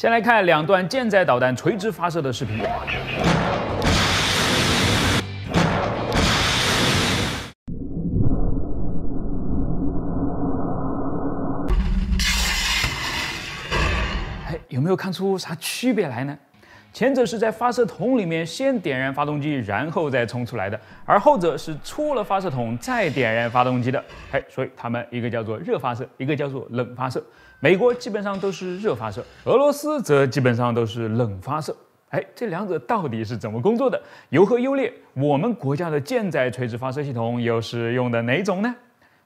先来看两段舰载导弹垂直发射的视频，哎，有没有看出啥区别来呢？前者是在发射筒里面先点燃发动机，然后再冲出来的，而后者是出了发射筒再点燃发动机的。哎，所以它们一个叫做热发射，一个叫做冷发射。美国基本上都是热发射，俄罗斯则基本上都是冷发射。哎，这两者到底是怎么工作的，有何优劣？我们国家的舰载垂直发射系统又是用的哪种呢？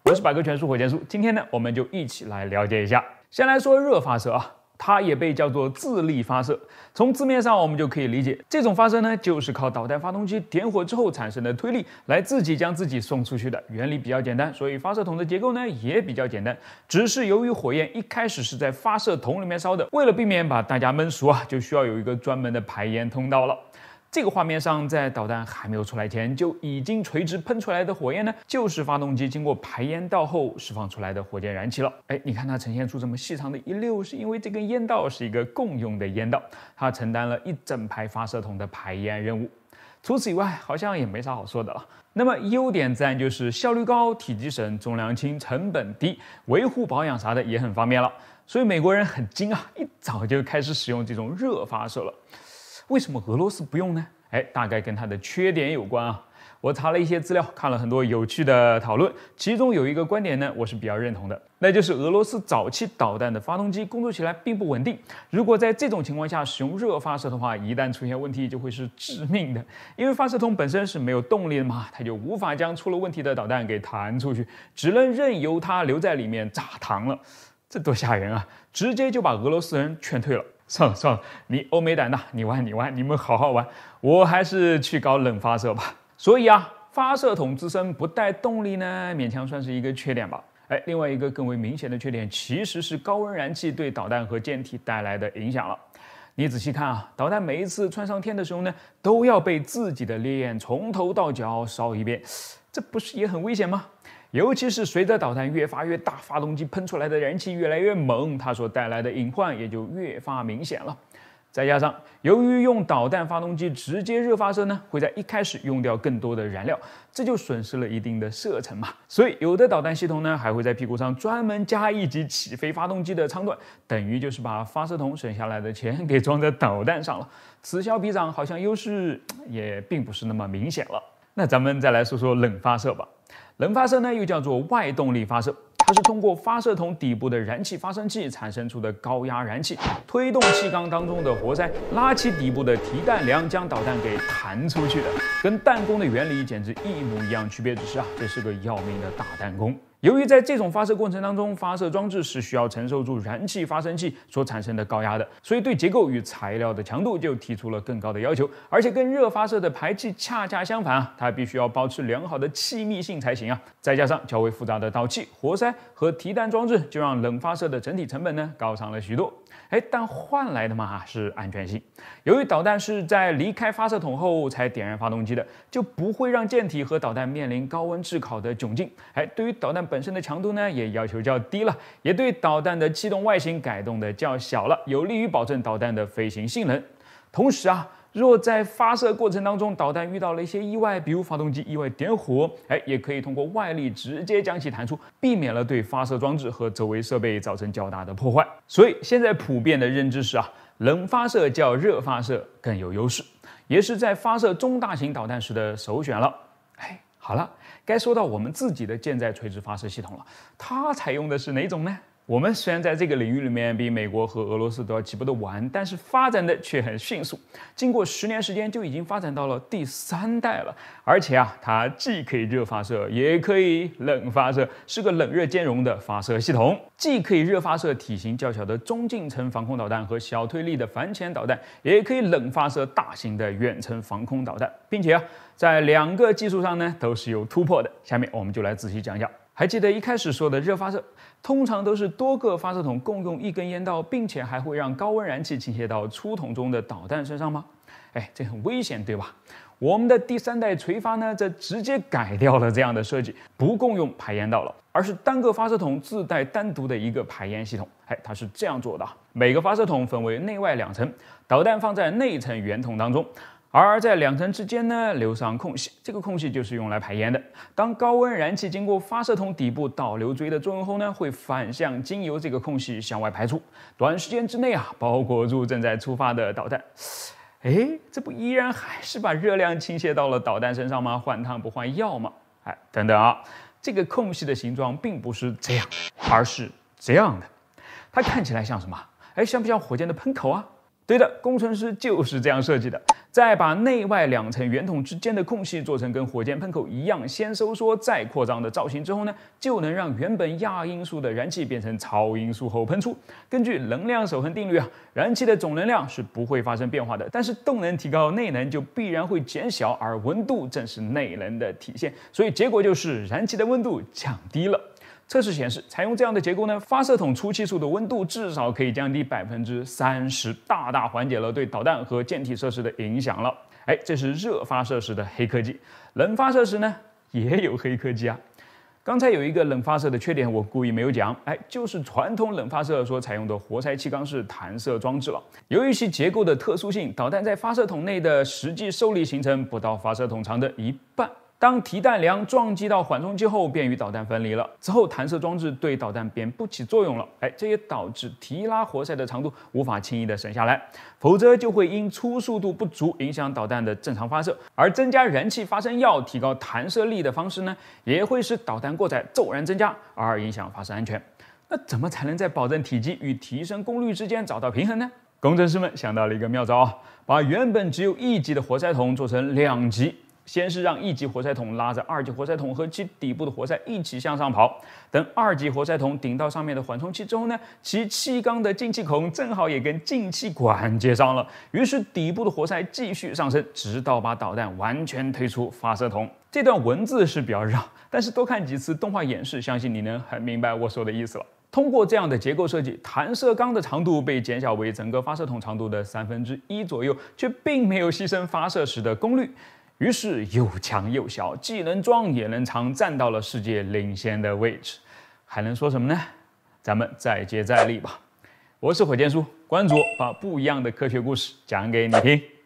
我是百科全书火箭叔，今天呢，我们就一起来了解一下。先来说热发射啊。它也被叫做自力发射。从字面上，我们就可以理解，这种发射呢，就是靠导弹发动机点火之后产生的推力来自己将自己送出去的。原理比较简单，所以发射筒的结构呢也比较简单。只是由于火焰一开始是在发射筒里面烧的，为了避免把大家闷熟啊，就需要有一个专门的排烟通道了。这个画面上，在导弹还没有出来前就已经垂直喷出来的火焰呢，就是发动机经过排烟道后释放出来的火箭燃气了。哎，你看它呈现出这么细长的一溜，是因为这根烟道是一个共用的烟道，它承担了一整排发射筒的排烟任务。除此以外，好像也没啥好说的了。那么优点自然就是效率高、体积省、重量轻、成本低，维护保养啥的也很方便了。所以美国人很精啊，一早就开始使用这种热发射了。为什么俄罗斯不用呢？哎，大概跟它的缺点有关啊。我查了一些资料，看了很多有趣的讨论，其中有一个观点呢，我是比较认同的，那就是俄罗斯早期导弹的发动机工作起来并不稳定。如果在这种情况下使用热发射的话，一旦出现问题，就会是致命的，因为发射筒本身是没有动力的嘛，它就无法将出了问题的导弹给弹出去，只能任由它留在里面炸膛了。这多吓人啊！直接就把俄罗斯人劝退了。算了算了，你欧美胆大，你玩你玩，你们好好玩，我还是去搞冷发射吧。所以啊，发射筒自身不带动力呢，勉强算是一个缺点吧。哎，另外一个更为明显的缺点，其实是高温燃气对导弹和舰体带来的影响了。你仔细看啊，导弹每一次窜上天的时候呢，都要被自己的烈焰从头到脚烧一遍，这不是也很危险吗？尤其是随着导弹越发越大，发动机喷出来的燃气越来越猛，它所带来的隐患也就越发明显了。再加上，由于用导弹发动机直接热发射呢，会在一开始用掉更多的燃料，这就损失了一定的射程嘛。所以，有的导弹系统呢，还会在屁股上专门加一级起飞发动机的舱段，等于就是把发射筒省下来的钱给装在导弹上了。此消彼长，好像优势也并不是那么明显了。那咱们再来说说冷发射吧。能发射呢，又叫做外动力发射，它是通过发射筒底部的燃气发生器产生出的高压燃气，推动气缸当中的活塞，拉起底部的提弹梁，将导弹给弹出去的，跟弹弓的原理简直一模一样，区别只是啊，这是个要命的大弹弓。由于在这种发射过程当中，发射装置是需要承受住燃气发生器所产生的高压的，所以对结构与材料的强度就提出了更高的要求。而且跟热发射的排气恰恰相反啊，它必须要保持良好的气密性才行啊。再加上较为复杂的导气活塞和提弹装置，就让冷发射的整体成本呢高上了许多。哎，但换来的嘛是安全性。由于导弹是在离开发射筒后才点燃发动机的，就不会让舰体和导弹面临高温炙烤的窘境。哎，对于导弹本身的强度呢，也要求较低了，也对导弹的气动外形改动的较小了，有利于保证导弹的飞行性能。同时啊。若在发射过程当中，导弹遇到了一些意外，比如发动机意外点火，哎，也可以通过外力直接将其弹出，避免了对发射装置和周围设备造成较大的破坏。所以现在普遍的认知是啊，冷发射较热发射更有优势，也是在发射中大型导弹时的首选了。哎，好了，该说到我们自己的舰载垂直发射系统了，它采用的是哪种呢？我们虽然在这个领域里面比美国和俄罗斯都要起步的晚，但是发展的却很迅速。经过十年时间，就已经发展到了第三代了。而且啊，它既可以热发射，也可以冷发射，是个冷热兼容的发射系统。既可以热发射体型较小的中近程防空导弹和小推力的反潜导弹，也可以冷发射大型的远程防空导弹。并且啊，在两个技术上呢，都是有突破的。下面我们就来仔细讲一讲。还记得一开始说的热发射，通常都是多个发射筒共用一根烟道，并且还会让高温燃气倾斜到出筒中的导弹身上吗？哎，这很危险，对吧？我们的第三代垂发呢，则直接改掉了这样的设计，不共用排烟道了，而是单个发射筒自带单独的一个排烟系统。哎，它是这样做的：每个发射筒分为内外两层，导弹放在内层圆筒当中。而在两层之间呢，留上空隙，这个空隙就是用来排烟的。当高温燃气经过发射筒底部导流锥的作用后呢，会反向经由这个空隙向外排出。短时间之内啊，包裹住正在出发的导弹。哎，这不依然还是把热量倾泻到了导弹身上吗？换汤不换药吗？哎，等等啊，这个空隙的形状并不是这样，而是这样的，它看起来像什么？哎，像不像火箭的喷口啊？对的，工程师就是这样设计的。在把内外两层圆筒之间的空隙做成跟火箭喷口一样，先收缩再扩张的造型之后呢，就能让原本亚音速的燃气变成超音速后喷出。根据能量守恒定律啊，燃气的总能量是不会发生变化的，但是动能提高，内能就必然会减小，而温度正是内能的体现，所以结果就是燃气的温度降低了。测试显示，采用这样的结构呢，发射筒出气处的温度至少可以降低百分之三十，大大缓解了对导弹和舰体设施的影响了。哎，这是热发射时的黑科技，冷发射时呢也有黑科技啊。刚才有一个冷发射的缺点，我故意没有讲，哎，就是传统冷发射所采用的活塞气缸式弹射装置了。由于其结构的特殊性，导弹在发射筒内的实际受力行程不到发射筒长的一半。当提弹梁撞击到缓冲器后，便与导弹分离了。此后，弹射装置对导弹便不起作用了。哎，这也导致提拉活塞的长度无法轻易的省下来，否则就会因初速度不足影响导弹的正常发射。而增加燃气发生药、提高弹射力的方式呢，也会使导弹过载骤然增加，而影响发射安全。那怎么才能在保证体积与提升功率之间找到平衡呢？工程师们想到了一个妙招：把原本只有一级的活塞筒做成两级。先是让一级活塞筒拉着二级活塞筒和其底部的活塞一起向上跑，等二级活塞筒顶到上面的缓冲器之后呢，其气缸的进气孔正好也跟进气管接上了，于是底部的活塞继续上升，直到把导弹完全推出发射筒。这段文字是比较绕，但是多看几次动画演示，相信你能很明白我说的意思了。通过这样的结构设计，弹射缸的长度被减小为整个发射筒长度的三分之一左右，却并没有牺牲发射时的功率。于是又强又小，既能装也能藏，站到了世界领先的位置，还能说什么呢？咱们再接再厉吧。我是火箭叔，关注我，把不一样的科学故事讲给你听。